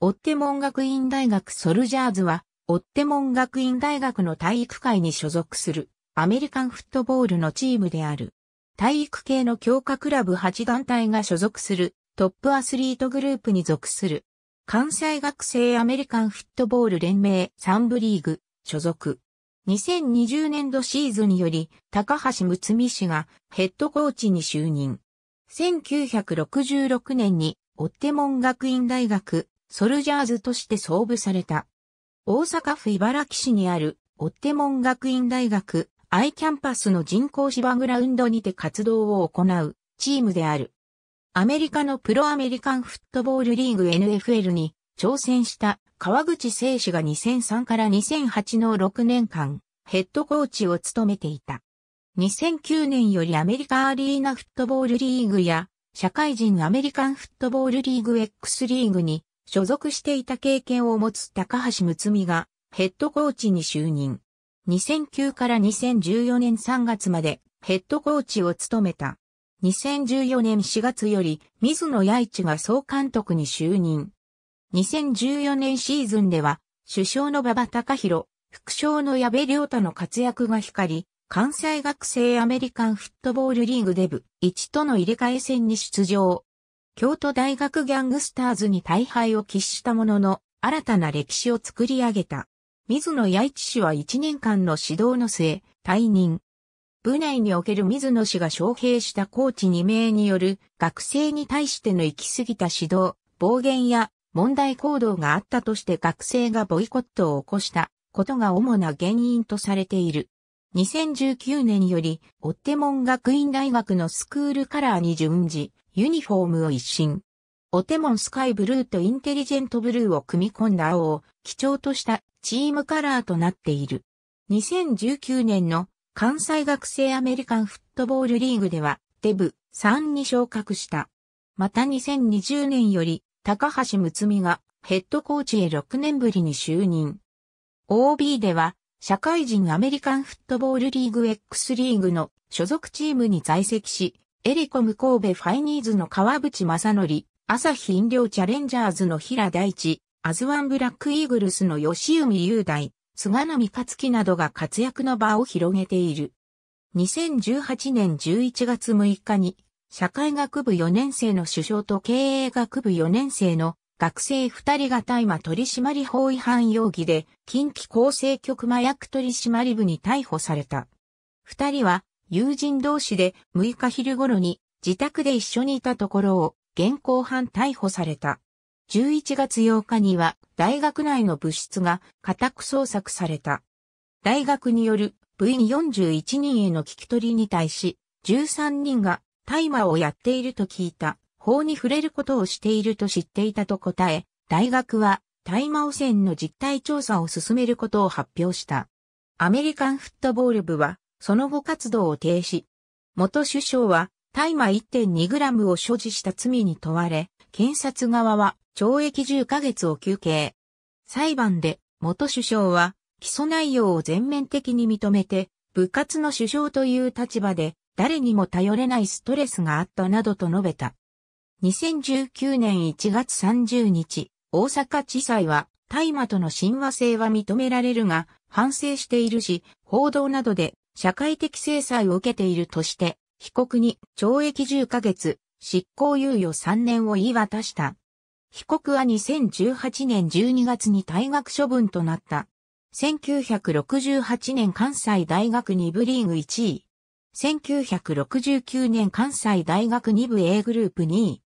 追手門学院大学ソルジャーズは、追手門学院大学の体育会に所属するアメリカンフットボールのチームである。体育系の強化クラブ8団体が所属するトップアスリートグループに属する。関西学生アメリカンフットボール連盟3部リーグ所属。2020年度シーズンにより高橋睦美氏がヘッドコーチに就任。1966年に追手門学院大学ソルジャーズとして創部された。大阪府茨城市にある、オッテモン学院大学、アイキャンパスの人工芝グラウンドにて活動を行う、チームである。アメリカのプロアメリカンフットボールリーグ NFL に挑戦した川口聖史が2003から2008の6年間ヘッドコーチを務めていた。2009年よりアメリカアリーナフットボールリーグや社会人アメリカンフットボールリーグ X リーグに所属していた経験を持つ高橋睦美がヘッドコーチに就任。2009から2014年3月までヘッドコーチを務めた。2014年4月より水野八一が総監督に就任。2014年シーズンでは首相の馬場隆弘、副将の矢部良太の活躍が光り、関西学生アメリカンフットボールリーグデブ1との入れ替え戦に出場。京都大学ギャングスターズに大敗を喫したものの、新たな歴史を作り上げた。水野八一氏は1年間の指導の末、退任。部内における水野氏が招聘したコーチ2名による学生に対しての行き過ぎた指導、暴言や問題行動があったとして学生がボイコットを起こしたことが主な原因とされている。2019年より、オッテモン学院大学のスクールカラーに準じ、ユニフォームを一新。オテモンスカイブルーとインテリジェントブルーを組み込んだ青を基調としたチームカラーとなっている。2019年の関西学生アメリカンフットボールリーグではデブ3に昇格した。また2020年より高橋睦美がヘッドコーチへ6年ぶりに就任。OB では社会人アメリカンフットボールリーグ X リーグの所属チームに在籍し、エリコム神戸ファイニーズの川淵正則、朝日飲料チャレンジャーズの平大地、アズワンブラックイーグルスの吉海雄大、菅波克樹などが活躍の場を広げている。2018年11月6日に、社会学部4年生の首相と経営学部4年生の学生二人が大麻取締法違反容疑で、近畿厚生局麻薬取締部に逮捕された。二人は、友人同士で6日昼頃に自宅で一緒にいたところを現行犯逮捕された。11月8日には大学内の物質が家宅捜索された。大学による部員41人への聞き取りに対し、13人が大麻をやっていると聞いた法に触れることをしていると知っていたと答え、大学は大麻汚染の実態調査を進めることを発表した。アメリカンフットボール部は、その後活動を停止。元首相は、大麻 1.2g を所持した罪に問われ、検察側は懲役10ヶ月を求刑。裁判で、元首相は、起訴内容を全面的に認めて、部活の首相という立場で、誰にも頼れないストレスがあったなどと述べた。2019年1月30日、大阪地裁は、大麻との親和性は認められるが、反省しているし、報道などで社会的制裁を受けているとして、被告に懲役10ヶ月、執行猶予3年を言い渡した。被告は2018年12月に退学処分となった。1968年関西大学2部リーグ1位。1969年関西大学2部 A グループ2位。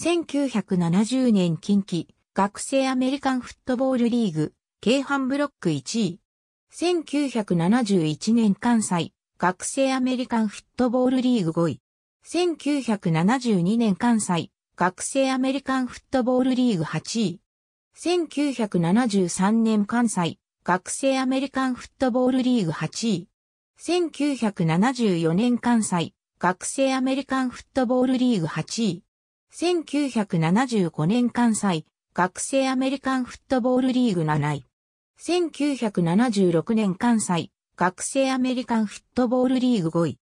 1970年近畿、学生アメリカンフットボールリーグ、京阪ブロック1位。1971年関西、学生アメリカンフットボールリーグ5位。1972年関西、学生アメリカンフットボールリーグ8位。1973年関西、学生アメリカンフットボールリーグ8位。1974年関西、学生アメリカンフットボールリーグ8位。1975年関西、学生アメリカンフットボールリーグ7位。1976年関西、学生アメリカンフットボールリーグ5位。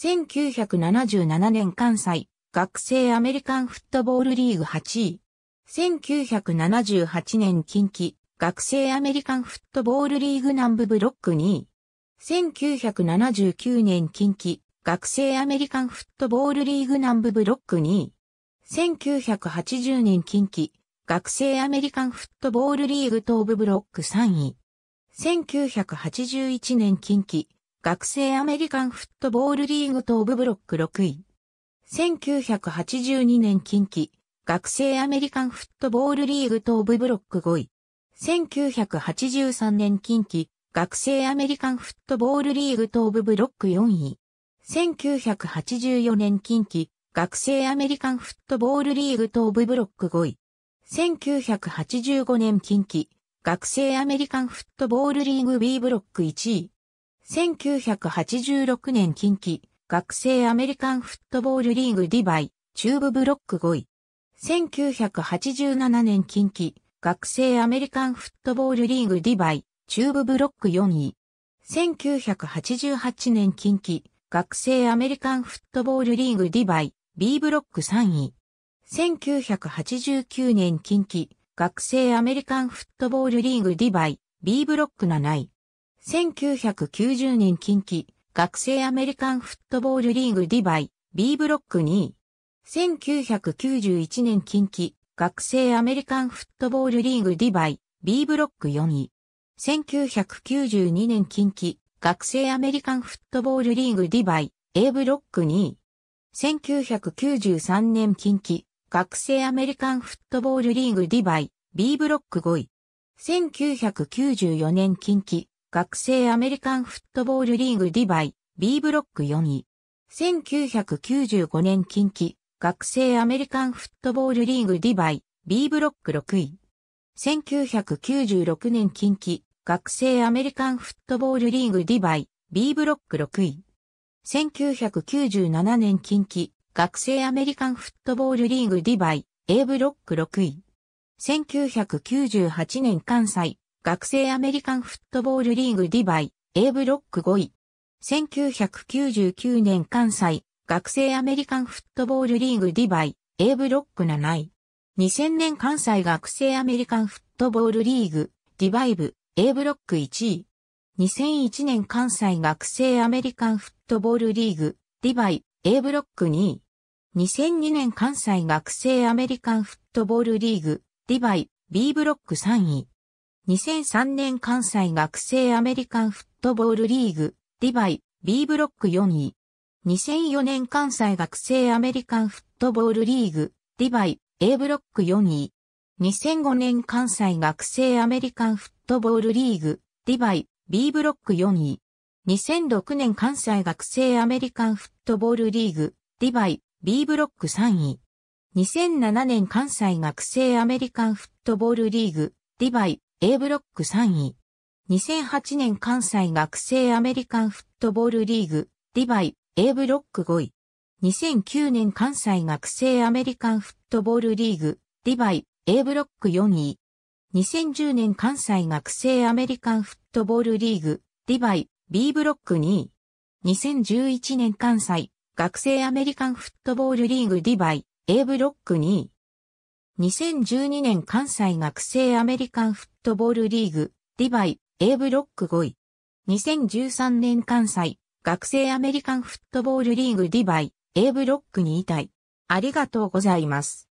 1977年関西、学生アメリカンフットボールリーグ8位。1978年近畿、学生アメリカンフットボールリーグ南部ブロック2位。1979年近畿、学生アメリカンフットボールリーグ南部ブロック2位。1980年近畿、学生アメリカンフットボールリーグ東部ブロック3位。1981年近畿、学生アメリカンフットボールリーグ東部ブロック6位。1982年近畿、学生アメリカンフットボールリーグ東部ブロック5位。1983年近畿、学生アメリカンフットボールリーグ東部ブロック4位。1984年近畿、学生アメリカンフットボールリーグ東部ブロック5位。1985年近畿、学生アメリカンフットボールリーグ B ブロック1位。1986年近畿、学生アメリカンフットボールリーグディバイ、中部ブロック5位。1987年近畿、学生アメリカンフットボールリーグディバイ、中部ブロック4位。1988年近畿、学生アメリカンフットボールリーグディバイ、B ブロック3位。1989年近畿、学生アメリカンフットボールリーグディバイ、B ブロック7位。1990年近畿、学生アメリカンフットボールリーグディバイ、B ブロック2位。1991年近畿、学生アメリカンフットボールリーグディバイ、B ブロック4位。1992年近畿、学生アメリカンフットボールリーグディバイ、A ブロック2位。1993年近畿、学生アメリカンフットボールリーグディバイ、B ブロック5位。1994年近畿、学生アメリカンフットボールリーグディバイ、B ブロック4位。1995年近畿、学生アメリカンフットボールリーグディバイ、B ブロック6位。1996年近畿、学生アメリカンフットボールリーグディバイ、B ブロック6位。1997年近畿、学生アメリカンフットボールリーグディバイ、A ブロック6位。1998年関西、学生アメリカンフットボールリーグディバイ、A ブロック5位。1999年関西、学生アメリカンフットボールリーグディバイ、A ブロック7位。2000年関西学生アメリカンフットボールリーグ、ディバイブ、A ブロック1位。2001年関西学生アメリカンフットボールリーグ、リバイ、A ブロック2位。2002年関西学生アメリカンフットボールリーグ、リバイ、B ブロック3位。2003年関西学生アメリカンフットボールリーグ、リバイ、B ブロック4位。2004年関西学生アメリカンフットボールリーグ、リバイ、A ブロック4位。2005年関西学生アメリカンフットボールリーグ、リバイ、B ブロック4位。2006年関西学生アメリカンフットボールリーグ、ディバイ、B ブロック3位。2007年関西学生アメリカンフットボールリーグ、ディバイ、A ブロック3位。2008年関西学生アメリカンフットボールリーグ、ディバイ、A ブロック5位。2009年関西学生アメリカンフットボールリーグ、ディバイ、A ブロック4位。2010年関西学生アメリカンフットボールリーグ、ディバイ、B ブロック2位。2011年関西学生アメリカンフットボールリーグディバイ、A ブロック2位。2012年関西学生アメリカンフットボールリーグ、ディバイ、A ブロック5位。2013年関西学生アメリカンフットボールリーグディバイ、A ブロック2位対。ありがとうございます。